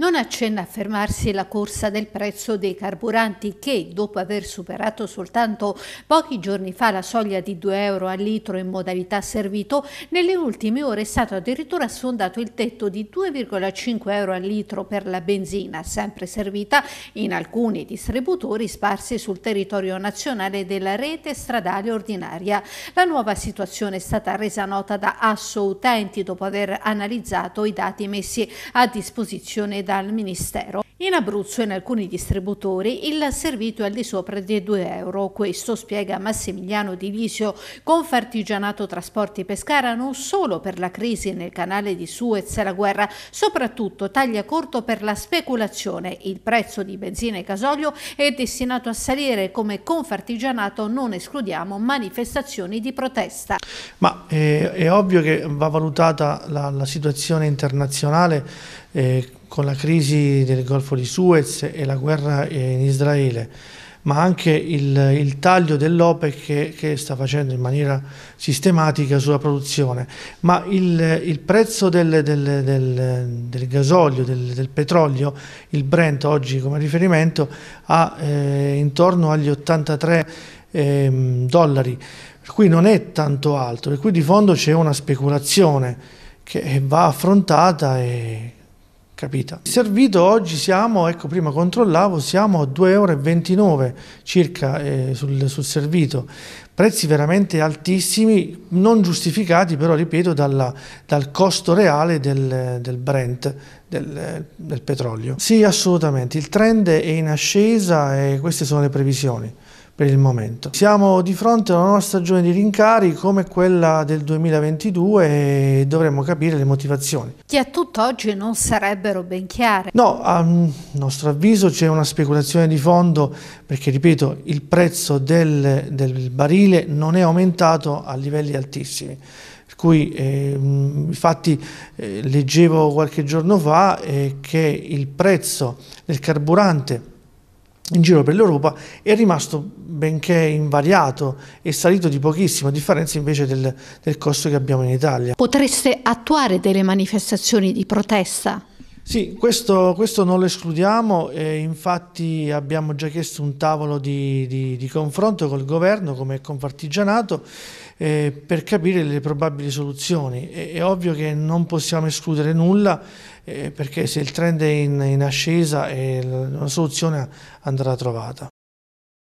Non accenna a fermarsi la corsa del prezzo dei carburanti che, dopo aver superato soltanto pochi giorni fa la soglia di 2 euro al litro in modalità servito, nelle ultime ore è stato addirittura sfondato il tetto di 2,5 euro al litro per la benzina, sempre servita in alcuni distributori sparsi sul territorio nazionale della rete stradale ordinaria. La nuova situazione è stata resa nota da Asso Utenti dopo aver analizzato i dati messi a disposizione dal Ministero. In Abruzzo e in alcuni distributori il servizio è al di sopra di 2 euro. Questo spiega Massimiliano Di Visio, Confartigianato Trasporti Pescara, non solo per la crisi nel canale di Suez e la guerra, soprattutto taglia corto per la speculazione. Il prezzo di benzina e gasolio è destinato a salire. Come Confartigianato non escludiamo manifestazioni di protesta. Ma è, eh, è ovvio che va valutata la, la situazione internazionale eh, con la crisi del Golfo di Suez e la guerra eh, in Israele, ma anche il, il taglio dell'OPEC che, che, sta facendo in maniera sistematica sulla produzione, ma il, il prezzo del, del, del, del gasolio, del, petrolio, il Brent oggi come riferimento, ha eh, intorno agli 83 eh, dollari, per cui non è tanto alto, per cui di fondo c'è una speculazione che va affrontata e capita. Servito oggi siamo, ecco prima controllavo, siamo a 2,29 euro circa eh, sul, sul, servito, prezzi veramente altissimi, non giustificati però ripeto dalla, dal costo reale del, del Brent, del, del petrolio. Sì assolutamente, il trend è in ascesa e queste sono le previsioni per il momento. Siamo di fronte a una nuova stagione di rincari come quella del 2022 e dovremmo capire le motivazioni. Che a tutt'oggi non sarebbero ben chiare. No, a mm, nostro avviso c'è una speculazione di fondo perché, ripeto, il prezzo del, del barile non è aumentato a livelli altissimi cui eh, infatti eh, leggevo qualche giorno fa eh, che il prezzo del carburante in giro per l'Europa è rimasto benché invariato e salito di pochissimo, a differenza invece del, del costo che abbiamo in Italia. Potreste attuare delle manifestazioni di protesta? Sì, questo, questo, non lo escludiamo, eh, infatti abbiamo già chiesto un tavolo di, di, di confronto col governo come Confartigianato eh, per capire le probabili soluzioni. È, è, ovvio che non possiamo escludere nulla eh, perché se il trend è in, in ascesa una eh, soluzione andrà trovata.